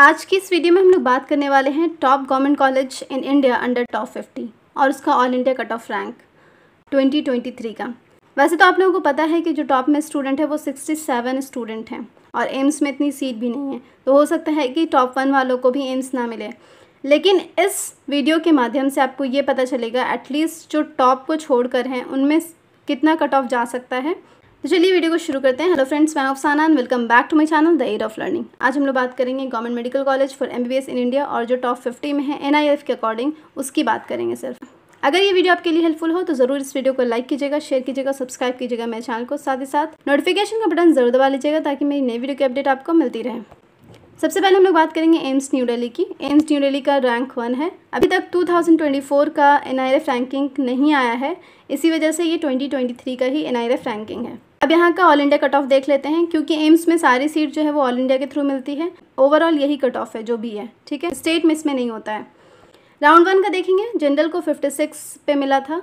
आज की इस वीडियो में हम लोग बात करने वाले हैं top government college in India under top 50 और उसका all India cut off rank 2023 का वैसे तो आप लोगों को पता है कि जो टॉप में स्टूडेंट है वो 67 स्टूडेंट हैं और एम्स में इतनी सीट भी नहीं है तो हो सकता है कि टॉप वन वालों को भी एम्स ना मिले लेकिन इस वीडियो के माध्यम से आपको ये पता चलेगा एटलीस्ट जो टॉप को छोड़ हैं उनमें कितना कट ऑफ जा सकता है तो चलिए वीडियो को शुरू करते हैं हेलो फ्रेंड्स मैं Afsana and welcome back to my channel the air of learning आज हम लोग बात करेंगे government medical college for MBBS in India और जो टॉप फिफ्टी में है एनआईएफ के अकॉर्डिंग उसकी बात करेंगे सिर्फ अगर ये वीडियो आपके लिए हेल्पफुल हो तो जरूर इस वीडियो को लाइक कीजिएगा शेयर कीजिएगा सब्सक्राइब कीजिएगा मेरे चैनल को साथ ही साथ नोटिफिकेशन का बटन जरूर दबा लीजिएगा ताकि मेरी नई वीडियो की अपडेट आपको मिलती रहे सबसे पहले हम लोग बात करेंगे एम्स न्यू डेली की एम्स न्यू डेली का रैंक वन है अभी तक 2024 का एन रैंकिंग नहीं आया है इसी वजह से ये 2023 का ही एन रैंकिंग है अब यहाँ का ऑल इंडिया कट ऑफ देख लेते हैं क्योंकि एम्स में सारी सीट जो है वो ऑल इंडिया के थ्रू मिलती है ओवरऑल यही कट ऑफ है जो भी है ठीक है स्टेट में इसमें नहीं होता है राउंड वन का देखेंगे जनरल को 56 पे मिला था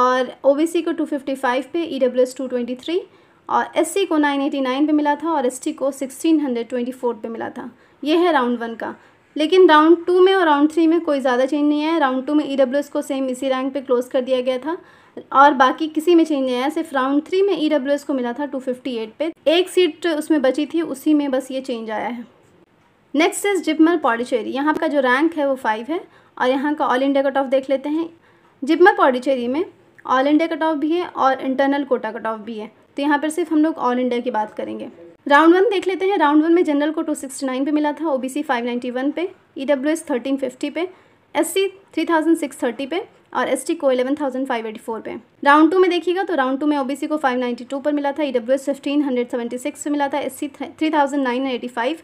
और ओबीसी को 255 पे ई डब्ल्यू एस 223 और एससी को 989 पे मिला था और एसटी को 1624 पे मिला था ये है राउंड वन का लेकिन राउंड टू में और राउंड थ्री में कोई ज़्यादा चेंज नहीं है राउंड टू में ई e को सेम इसी रैंक पे क्लोज़ कर दिया गया था और बाकी किसी में चेंज नहीं आया सिर्फ राउंड थ्री में ई e को मिला था टू पे एक सीट उसमें बची थी उसी में बस ये चेंज आया है नेक्स्ट इज जिपमल पॉडिचेरी यहाँ का जो रैंक है वो फाइव है और यहाँ का ऑल इंडिया कट ऑफ देख लेते हैं जिपमल पॉडिचेरी में ऑल इंडिया कट ऑफ भी है और इंटरनल कोटा कट ऑफ भी है तो यहाँ पर सिर्फ हम लोग ऑल इंडिया की बात करेंगे राउंड वन देख लेते हैं राउंड वन में जनरल को 269 पे मिला था ओबीसी 591 पे ईडब्ल्यूएस e 1350 पे एससी 3630 पे और एस टी को eleven thousand five eighty four पे राउंड टू में देखिएगा तो राउंड टू में ओबीसी को फाइव नाइन्टी टू पर मिला था E W S fifteen hundred seventy six पे मिला था S C three thousand nine eighty five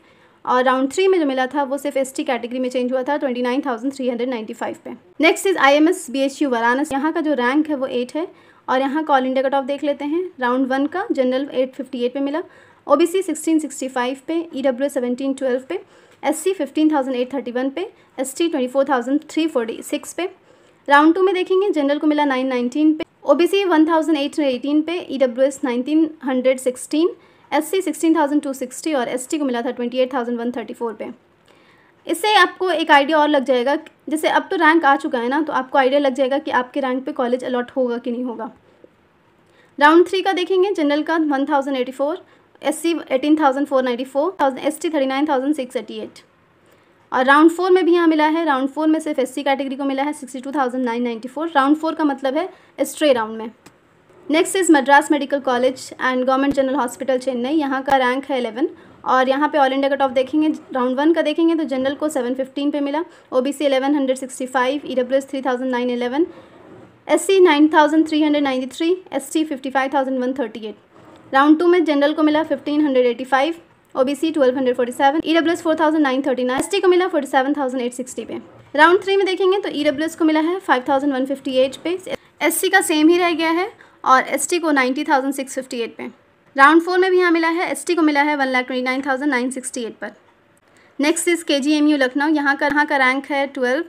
और राउंड थ्री में जो मिला था वो सिर्फ एस टी कैटेगरी में चेंज हुआ था twenty nine thousand three hundred ninety five पे next is I M S B H U Varanasi यहाँ का जो रैंक है वो एट है और यहाँ का ऑल इंडिया कट ऑफ देख लेते हैं राउंड वन का जनरल एट फिफ्टी एट पर मिला O B C sixteen sixty five पे ई डब्ल्यू सेवेंटीन ट्वेल्व पे S C fifteen thousand eight thirty one पे S T twenty four thousand three forty six पे round two में देखेंगे general को मिला नाइन नाइनटीन पे O C one thousand eight eighteen पे E W S nineteen hundred sixteen S C sixteen thousand to sixty और S T को मिला था twenty eight thousand one thirty four पे इससे आपको एक आइडिया और लग जाएगा जैसे अब तो रैंक आ चुका है ना तो आपको आइडिया लग जाएगा कि आपके रैंक पे कॉलेज अलॉट होगा कि नहीं होगा राउंड थ्री का देखेंगे जनरल का one thousand eighty four S C eighteen thousand four ninety four thousand S T thirty nine thousand six eighty eight और राउंड फोर में भी यहाँ मिला है राउंड फोर में सिर्फ एस कैटेगरी को मिला है sixty two thousand nine ninety four round four का मतलब है स्ट्रे राउंड में next is Madras medical college and government general hospital Chennai यहाँ का रैंक है एलेवन और यहाँ पे ऑल इंडिया कट ऑफ देखेंगे राउंड वन का देखेंगे तो जनरल को सेवन फिफ्टीन पे मिला O B C eleven hundred sixty five E W S three thousand nine eleven S C nine thousand three hundred ninety three S T fifty five thousand one thirty eight round two में general को मिला fifteen hundred eighty five OBC 1247 EWS 4939 ST को मिला 47860 पे round three में देखेंगे तो EWS को मिला है 5158 पे एससी का सेम ही रह गया है और एसटी को 90658 पे राउंड फोर में भी यहाँ मिला है एसटी को मिला है one lakh twenty nine thousand nine sixty eight पर next is K G M you Lucknow यहाँ का यहाँ का रैंक है ट्वेल्व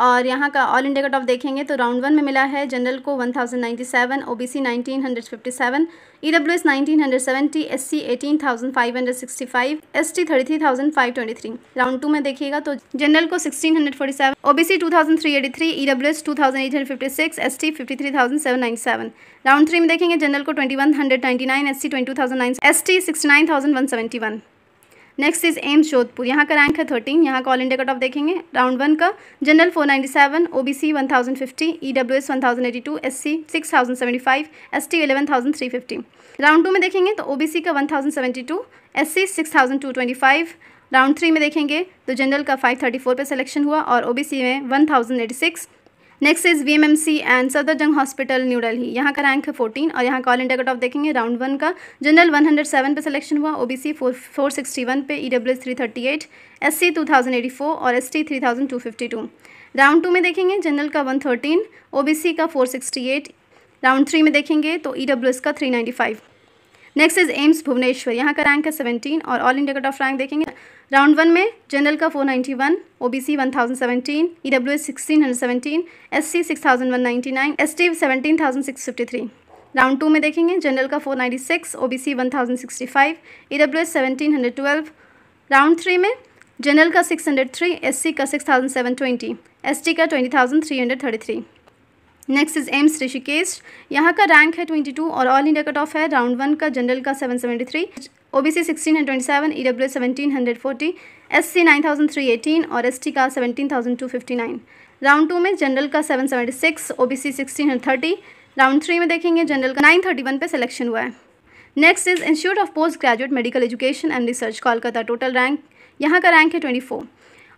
और यहाँ का ऑल इंडिया कट ऑफ देखेंगे तो राउंड वन में मिला है जनरल को 1097 OBC 1957 EWS 1970 SC 18565 ST 33523 round two में देखिएगा तो जनरल को 1647 OBC 2383 EWS 2856 ST 53797 round three में देखेंगे जनरल को 2199 SC 22009 ST 69171 next is AIIMS Jodhpur यहाँ का रैंक है थर्टीन यहाँ का ऑल इंडिया कट ऑफ देखेंगे राउंड वन का general four ninety seven O B C one thousand fifty E W S one thousand eighty two S C six thousand seventy five S T eleven thousand three fifty round two में देखेंगे तो O B C का one thousand seventy two S C six thousand two twenty five round three में देखेंगे तो general का five thirty four पर selection हुआ और ओ बी सी में one thousand eighty six next is V and Safdarjung hospital new Delhi यहाँ का रैंक है फोर्टीन और यहाँ का कॉल इंडिया कट ऑफ देखेंगे राउंड वन का जनरल वन हंड्रेड सेवन पर सिलेक्शन हुआ O B C four four sixty one पे E W S three thirty eight S C two thousand eighty four और S T three thousand two fifty two round two में देखेंगे general का one thirteen O B C का four sixty eight round three में देखेंगे तो E W S का three ninety five next is AIIMS Bhubaneswar यहाँ का रैंक है सेवेंटीन और all India cut off rank देखेंगे राउंड वन में जनरल का four ninety one O B C one thousand seventeen E W S sixteen hundred seventeen S C six thousand one ninety nine S T seventeen thousand six fifty three round two में देखेंगे general का four ninety six O B C one thousand sixty five E W S seventeen hundred twelve round three में general का six hundred three S C का six thousand seven twenty S T का twenty thousand three hundred thirty three next is AIIMS Rishikesh यहाँ का rank है twenty two और all India cut off है round one का जनरल का seven seventy three O B C sixteen hundred twenty seven E W seventeen hundred forty S C nine thousand three eighteen और S T का seventeen thousand two fifty nine round two में general का seven seventy six O B C sixteen hundred thirty round three में देखेंगे general का nine thirty one पर selection हुआ है next is institute of post graduate medical education and research Kolkata total rank यहाँ का रैंक है twenty four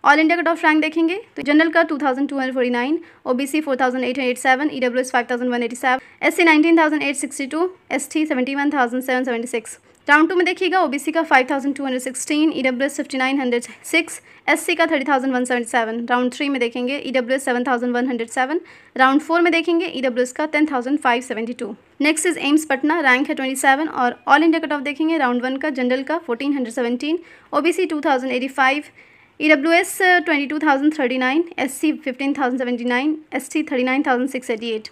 all India cut off rank देखेंगे तो जनरल का 2249 OBC 4887 EWS 5187 SC 19862 ST 71776 round two में देखिएगा ओबीसी का 5216 ईडब्ल्यूएस 5906 एससी का 30177 राउंड थ्री में देखेंगे ईडब्ल्यूएस 7107 राउंड फोर में देखेंगे ईडब्ल्यूएस e का 10572 next is AIIMS Patna rank है 27 और ऑल इंडिया कट ऑफ देखेंगे राउंड वन का जनरल का 1417 OBC 2085 E W S twenty two thousand thirty nine S C fifteen thousand seventy nine S T thirty nine thousand six eighty eight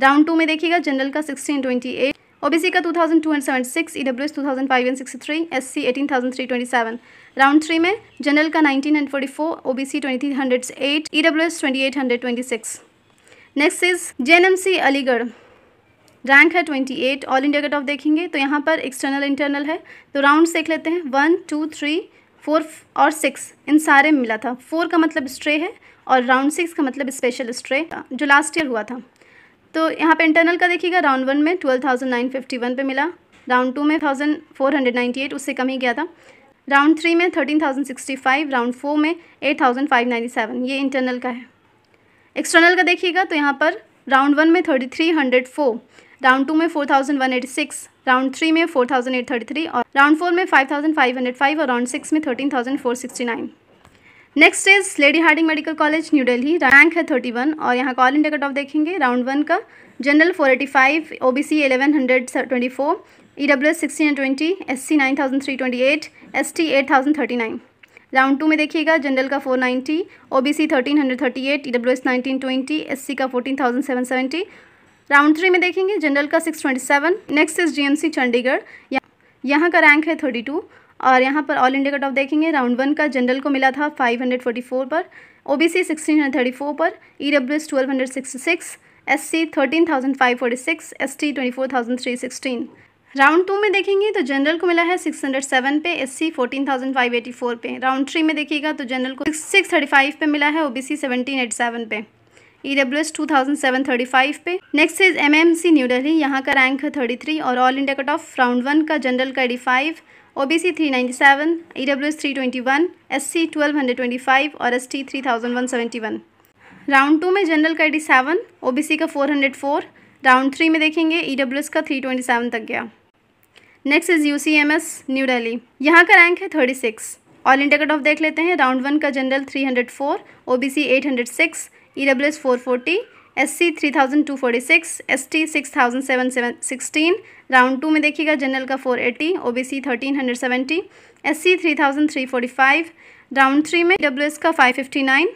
round two में देखिएगा general का sixteen twenty eight OBC का two thousand two hundred seventy six E W S two thousand five and sixty three S C eighteen thousand three twenty seven round three में general का nineteen hundred forty four O B C twenty three hundred eight E W S twenty eight hundred twenty six next is J N M C Aligarh rank है twenty eight all India cut off देखेंगे तो यहाँ पर external internal है तो rounds देख लेते हैं वन टू थ्री फोर और सिक्स इन सारे में मिला था फोर का मतलब स्ट्रे है और राउंड सिक्स का मतलब स्पेशल स्ट्रे जो लास्ट ईयर हुआ था तो यहाँ पे इंटरनल का देखिएगा राउंड वन में twelve thousand nine fifty one पर मिला राउंड टू में thousand four hundred ninety eight उससे कम ही गया था राउंड थ्री में thirteen thousand sixty five round four में eight thousand five ninety seven ये इंटरनल का है एक्सटर्नल का देखिएगा तो यहाँ पर राउंड वन में thirty three hundred four round two में four thousand one eighty six round three में four thousand eight thirty three और राउंड फोर में five thousand five hundred five और राउंड सिक्स में thirteen thousand four sixty nine next is Lady Hardinge medical college new Delhi rank है thirty one और यहाँ का all India cut off देखेंगे round one का general four eighty five O B C eleven hundred twenty four E W S sixteen twenty S C nine thousand three twenty eight S T eight thousand thirty nine round two में देखिएगा general का four ninety O B C thirteen hundred thirty eight E W S nineteen twenty S C का fourteen thousand seven seventy round three में देखेंगे general का six twenty seven next is GMC Chandigarh यहाँ का rank है thirty two और यहाँ पर ऑल इंडिया कट ऑफ देखेंगे राउंड वन का जनरल को मिला था फाइव हंड्रेड फोर्टी फोर पर O B C sixteen hundred thirty four पर E W S twelve hundred sixty six S C thirteen thousand five forty six S T twenty four thousand three sixteen round two में देखेंगे तो general को मिला है six hundred seven पे S C fourteen thousand five eighty four पे round three में देखिएगा तो जनरल को सिक्स थर्टी फाइव पे मिला है O B C seventeen eight seven पे E W S two thousand seven thirty five पे next is M M C new Delhi यहाँ का रैंक है थर्टी थ्री और all India cut off round one का जनरल का eighty five O B C three ninety seven E W S three twenty one S C twelve hundred twenty five और S T three thousand one seventy one round two में general का eighty seven O B C का four hundred four round three में देखेंगे E W S का three twenty seven तक गया next is U C M S new Delhi यहाँ का रैंक है thirty six all India cut off देख लेते हैं राउंड वन का general three hundred four O B C eight hundred six E W S four forty S C three thousand two forty six S T six thousand seven seven sixteen round two में देखिएगा general का four eighty O B C thirteen hundred seventy S C three thousand three forty five round three में W e S का five fifty nine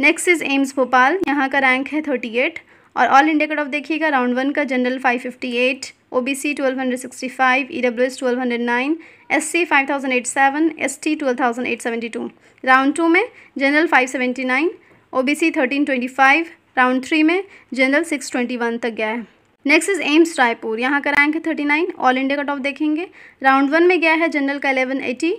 next is AIIMS Bhopal यहाँ का rank है thirty eight और all India cut off देखिएगा round one का general five fifty eight O B C twelve hundred sixty five E W S twelve hundred nine S C five thousand eight seven S T twelve thousand eight seventy two round two में general five seventy nine OBC 1325 round three में general 621 तक गया है next is AIIMS Raipur यहाँ का rank है 39 all India cut off देखेंगे round one में गया है जनरल का 1180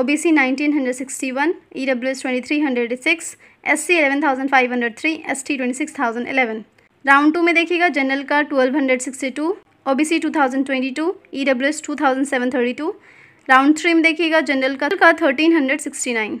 OBC 1961 EWS 2306 SC 11503 ST 26011 round two में देखिएगा जनरल का 1262 ओबीसी 2022 ईडब्ल्यूएस 2732 राउंड थ्री में देखिएगा जनरल का thirteen hundred sixty nine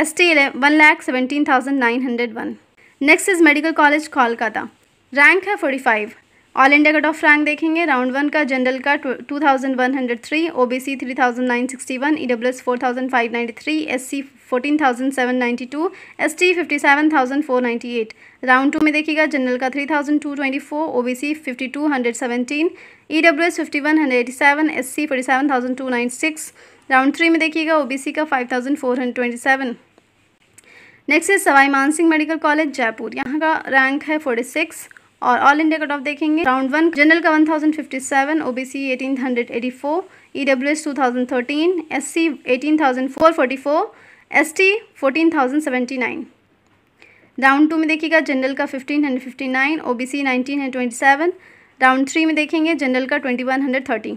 S T one lakh seventeen thousand nine hundred one next is medical college Kolkata rank है forty five all India cut off rank देखेंगे round one का general का two thousand one hundred three O B C three thousand nine sixty one E W S four thousand five ninety three S C fourteen thousand seven ninety two S T fifty seven thousand four ninety eight round two में देखिएगा general का three thousand two twenty four O B C fifty two hundred seventeen E W S fifty one hundred eighty seven S C forty seven thousand two nine six round three में देखिएगा O B C का five thousand four hundred twenty seven next है Sawai Mansingh medical college Jaipur यहाँ का rank है forty six और all India cut off देखेंगे round one general का one thousand fifty seven O B C eighteen hundred eighty four E W S two thousand thirteen S C eighteen thousand four forty four S T fourteen thousand seventy nine round two में देखिएगा general का fifteen hundred fifty nine O B C nineteen hundred twenty seven round three में देखेंगे general का twenty one hundred thirty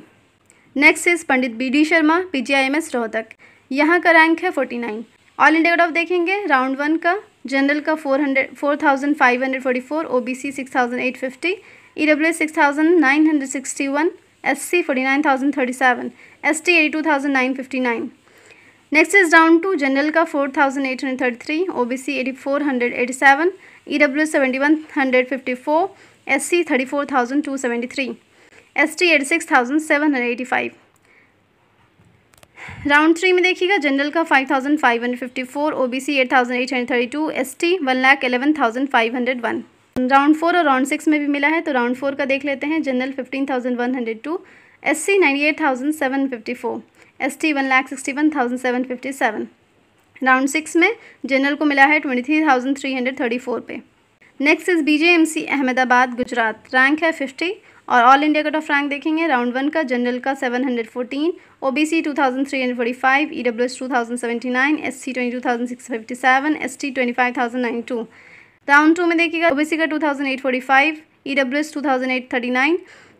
next is Pandit B D Sharma P G I M S Rohtak यहाँ का rank है forty nine all India cut off देखेंगे round one का general का four hundred four thousand five hundred forty four O B C six thousand eight fifty E W six thousand nine hundred sixty one S C forty nine thousand thirty seven S T eighty two thousand nine fifty nine next is round two general का four thousand eight hundred thirty three O B C eighty four hundred eighty seven E W seventy one hundred fifty four S C thirty four thousand two seventy three S T eighty six thousand seven hundred eighty five round three में देखिएगा general का five thousand five hundred fifty four O B C eight thousand eight hundred thirty two S T one lakh eleven thousand five hundred one round four और round six में भी मिला है तो round four का देख लेते हैं general fifteen thousand one hundred two S C ninety eight thousand seven fifty four S T one lakh sixty one thousand seven fifty seven round six में जनरल को मिला है twenty three thousand three hundred thirty four पे next is B J M C Ahmedabad Gujarat rank है fifty और all India cut off rank देखेंगे round one का general का 714 OBC 2345 EWS 2079 SC 22657 ST 25092 round two में देखिएगा ओबीसी का 2845 ईडब्ल्यूएस 2839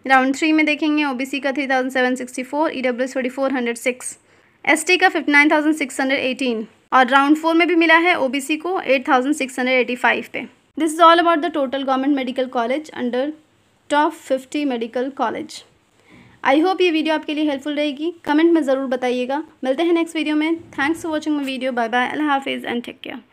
राउंड थ्री में देखेंगे ओबीसी का 3764 ईडब्ल्यूएस 4406 टी का nine thousand six hundred eighteen और राउंड फोर में भी मिला है ओ बी सी को eight thousand six hundred five पे this is all about the total government medical college under top fifty medical college I hope ये video आपके लिए हेल्पफुल रहेगी कमेंट में ज़रूर बताइएगा मिलते हैं नेक्स्ट वीडियो में thanks for watching my video bye bye अल्लाह हाफिज़ एंड टेक केयर